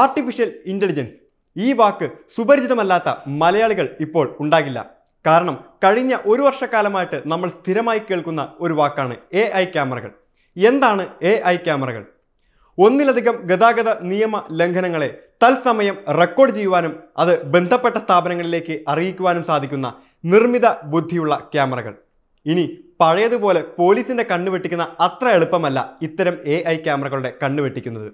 artificial intelligence ഈ വാക്ക് സുപരിചിതമല്ലാത്ത മലയാളികൾ ഇപ്പോൾ ഉണ്ടാകില്ല കാരണം കഴിഞ്ഞ ഒരു വർഷക്കാലമായിട്ട് നമ്മൾ സ്ഥിരമായി കേൾക്കുന്ന ഒരു വാക്കാണ് എ ഐ ക്യാമറകൾ എന്താണ് എ ഐ ക്യാമറകൾ ഒന്നിലധികം ഗതാഗത നിയമ ലംഘനങ്ങളെ തത്സമയം റെക്കോർഡ് ചെയ്യുവാനും അത് ബന്ധപ്പെട്ട സ്ഥാപനങ്ങളിലേക്ക് അറിയിക്കുവാനും സാധിക്കുന്ന നിർമ്മിത ബുദ്ധിയുള്ള ക്യാമറകൾ ഇനി പഴയതുപോലെ പോലീസിൻ്റെ കണ്ണുവെട്ടിക്കുന്ന അത്ര എളുപ്പമല്ല ഇത്തരം എ ഐ ക്യാമറകളുടെ കണ്ണുവെട്ടിക്കുന്നത്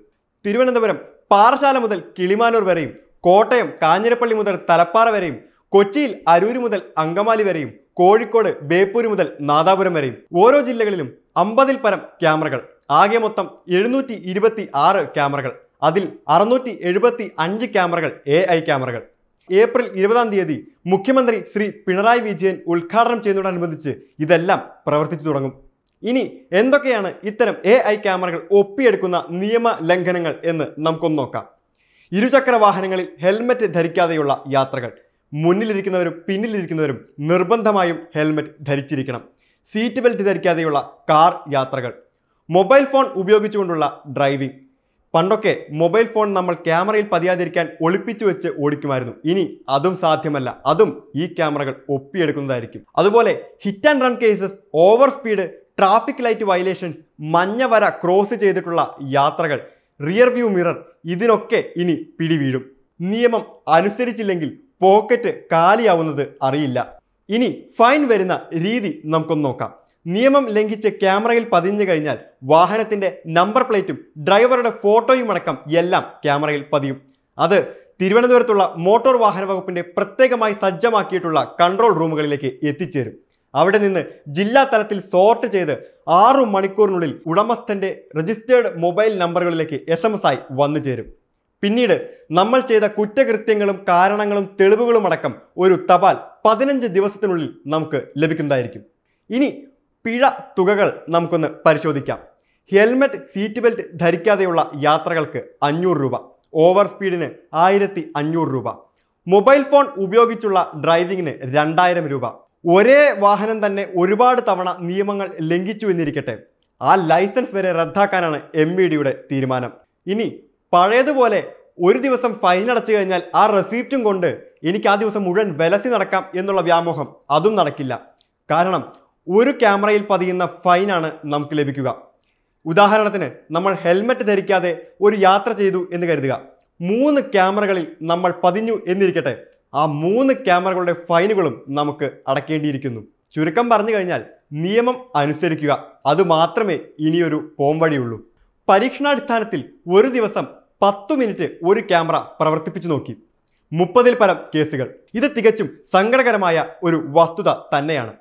തിരുവനന്തപുരം പാറശാല മുതൽ കിളിമാനൂർ വരെയും കോട്ടയം കാഞ്ഞിരപ്പള്ളി മുതൽ തലപ്പാറ വരെയും കൊച്ചിയിൽ അരൂര് മുതൽ അങ്കമാലി വരെയും കോഴിക്കോട് ബേപ്പൂര് മുതൽ നാദാപുരം വരെയും ഓരോ ജില്ലകളിലും അമ്പതിൽ പരം ക്യാമറകൾ ആകെ മൊത്തം എഴുന്നൂറ്റി ഇരുപത്തി ആറ് ക്യാമറകൾ അതിൽ അറുന്നൂറ്റി എഴുപത്തി അഞ്ച് ക്യാമറകൾ എ ഐ ക്യാമറകൾ ഏപ്രിൽ ഇരുപതാം തീയതി മുഖ്യമന്ത്രി ശ്രീ പിണറായി വിജയൻ ഉദ്ഘാടനം ചെയ്യുന്നതോടനുബന്ധിച്ച് ഇതെല്ലാം പ്രവർത്തിച്ചു തുടങ്ങും ഇനി എന്തൊക്കെയാണ് ഇത്തരം എ ഐ ക്യാമറകൾ ഒപ്പിയെടുക്കുന്ന നിയമ ലംഘനങ്ങൾ എന്ന് നമുക്കൊന്ന് നോക്കാം ഇരുചക്ര വാഹനങ്ങളിൽ ഹെൽമറ്റ് ധരിക്കാതെയുള്ള യാത്രകൾ മുന്നിലിരിക്കുന്നവരും പിന്നിലിരിക്കുന്നവരും നിർബന്ധമായും ഹെൽമറ്റ് ധരിച്ചിരിക്കണം സീറ്റ് ബെൽറ്റ് ധരിക്കാതെയുള്ള കാർ യാത്രകൾ മൊബൈൽ ഫോൺ ഉപയോഗിച്ചുകൊണ്ടുള്ള ഡ്രൈവിംഗ് പണ്ടൊക്കെ മൊബൈൽ ഫോൺ നമ്മൾ ക്യാമറയിൽ പതിയാതിരിക്കാൻ ഒളിപ്പിച്ചു വെച്ച് ഓടിക്കുമായിരുന്നു ഇനി അതും സാധ്യമല്ല അതും ഈ ക്യാമറകൾ ഒപ്പിയെടുക്കുന്നതായിരിക്കും അതുപോലെ hit and run cases over speed traffic light violations മഞ്ഞ വര ക്രോസ് ചെയ്തിട്ടുള്ള യാത്രകൾ റിയർ വ്യൂ മിറർ ഇതിനൊക്കെ ഇനി പിടിവീഴും നിയമം അനുസരിച്ചില്ലെങ്കിൽ പോക്കറ്റ് കാലിയാവുന്നത് അറിയില്ല ഇനി ഫൈൻ വരുന്ന രീതി നമുക്കൊന്ന് നോക്കാം നിയമം ലംഘിച്ച് ക്യാമറയിൽ പതിഞ്ഞു കഴിഞ്ഞാൽ വാഹനത്തിൻ്റെ നമ്പർ പ്ലേറ്റും ഡ്രൈവറുടെ ഫോട്ടോയും അടക്കം എല്ലാം ക്യാമറയിൽ പതിയും അത് തിരുവനന്തപുരത്തുള്ള മോട്ടോർ വാഹന വകുപ്പിൻ്റെ പ്രത്യേകമായി സജ്ജമാക്കിയിട്ടുള്ള കൺട്രോൾ റൂമുകളിലേക്ക് എത്തിച്ചേരും അവിടെ നിന്ന് ജില്ലാ തലത്തിൽ സോർട്ട് ചെയ്ത് ആറു മണിക്കൂറിനുള്ളിൽ ഉടമസ്ഥൻ്റെ രജിസ്റ്റേർഡ് മൊബൈൽ നമ്പറുകളിലേക്ക് എസ് എം എസ് ആയി വന്നു ചേരും പിന്നീട് നമ്മൾ ചെയ്ത കുറ്റകൃത്യങ്ങളും കാരണങ്ങളും തെളിവുകളും അടക്കം ഒരു തപാൽ പതിനഞ്ച് ദിവസത്തിനുള്ളിൽ നമുക്ക് ലഭിക്കുന്നതായിരിക്കും ഇനി പിഴ തുകകൾ നമുക്കൊന്ന് പരിശോധിക്കാം ഹെൽമെറ്റ് സീറ്റ് ബെൽറ്റ് ധരിക്കാതെയുള്ള യാത്രകൾക്ക് അഞ്ഞൂറ് രൂപ ഓവർ സ്പീഡിന് ആയിരത്തി അഞ്ഞൂറ് രൂപ മൊബൈൽ ഫോൺ ഉപയോഗിച്ചുള്ള ഡ്രൈവിങ്ങിന് രണ്ടായിരം രൂപ ഒരേ വാഹനം തന്നെ ഒരുപാട് തവണ നിയമങ്ങൾ ലംഘിച്ചു എന്നിരിക്കട്ടെ ആ ലൈസൻസ് വരെ റദ്ദാക്കാനാണ് എം ഇ ഡിയുടെ തീരുമാനം ഇനി പഴയതുപോലെ ഒരു ദിവസം ഫൈൻ അടച്ചു കഴിഞ്ഞാൽ ആ റെസീപ്റ്റും കൊണ്ട് എനിക്ക് ആ ദിവസം മുഴുവൻ വിലസി നടക്കാം എന്നുള്ള വ്യാമോഹം അതും നടക്കില്ല കാരണം ഒരു ക്യാമറയിൽ പതിയുന്ന ഫൈനാണ് നമുക്ക് ലഭിക്കുക ഉദാഹരണത്തിന് നമ്മൾ ഹെൽമറ്റ് ധരിക്കാതെ ഒരു യാത്ര ചെയ്തു എന്ന് കരുതുക മൂന്ന് ക്യാമറകളിൽ നമ്മൾ പതിഞ്ഞു എന്നിരിക്കട്ടെ ആ മൂന്ന് ക്യാമറകളുടെ ഫൈനുകളും നമുക്ക് അടക്കേണ്ടിയിരിക്കുന്നു ചുരുക്കം പറഞ്ഞു കഴിഞ്ഞാൽ നിയമം അനുസരിക്കുക അതുമാത്രമേ ഇനിയൊരു പോംവഴിയുള്ളൂ പരീക്ഷണാടിസ്ഥാനത്തിൽ ഒരു ദിവസം പത്തു മിനിറ്റ് ഒരു ക്യാമറ പ്രവർത്തിപ്പിച്ചു നോക്കി മുപ്പതിൽ പരം കേസുകൾ ഇത് തികച്ചും സങ്കടകരമായ ഒരു വസ്തുത തന്നെയാണ്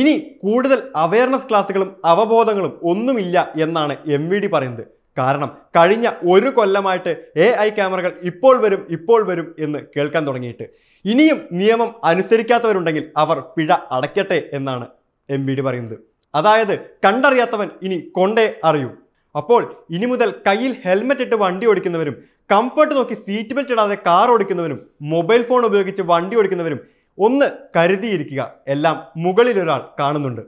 ഇനി കൂടുതൽ അവയർനെസ് ക്ലാസ്സുകളും അവബോധങ്ങളും ഒന്നുമില്ല എന്നാണ് എം പറയുന്നത് കാരണം കഴിഞ്ഞ ഒരു കൊല്ലമായിട്ട് എ ഐ ക്യാമറകൾ ഇപ്പോൾ വരും ഇപ്പോൾ വരും എന്ന് കേൾക്കാൻ തുടങ്ങിയിട്ട് ഇനിയും നിയമം അനുസരിക്കാത്തവരുണ്ടെങ്കിൽ അവർ പിഴ അടയ്ക്കട്ടെ എന്നാണ് എം ബി ഡി പറയുന്നത് അതായത് കണ്ടറിയാത്തവൻ ഇനി കൊണ്ടേ അറിയൂ അപ്പോൾ ഇനി മുതൽ കയ്യിൽ ഹെൽമെറ്റ് ഇട്ട് വണ്ടി ഓടിക്കുന്നവരും കംഫർട്ട് നോക്കി സീറ്റ് ബെൽറ്റ് ഇടാതെ കാർ ഓടിക്കുന്നവരും മൊബൈൽ ഫോൺ ഉപയോഗിച്ച് വണ്ടി ഓടിക്കുന്നവരും ഒന്ന് കരുതിയിരിക്കുക എല്ലാം മുകളിലൊരാൾ കാണുന്നുണ്ട്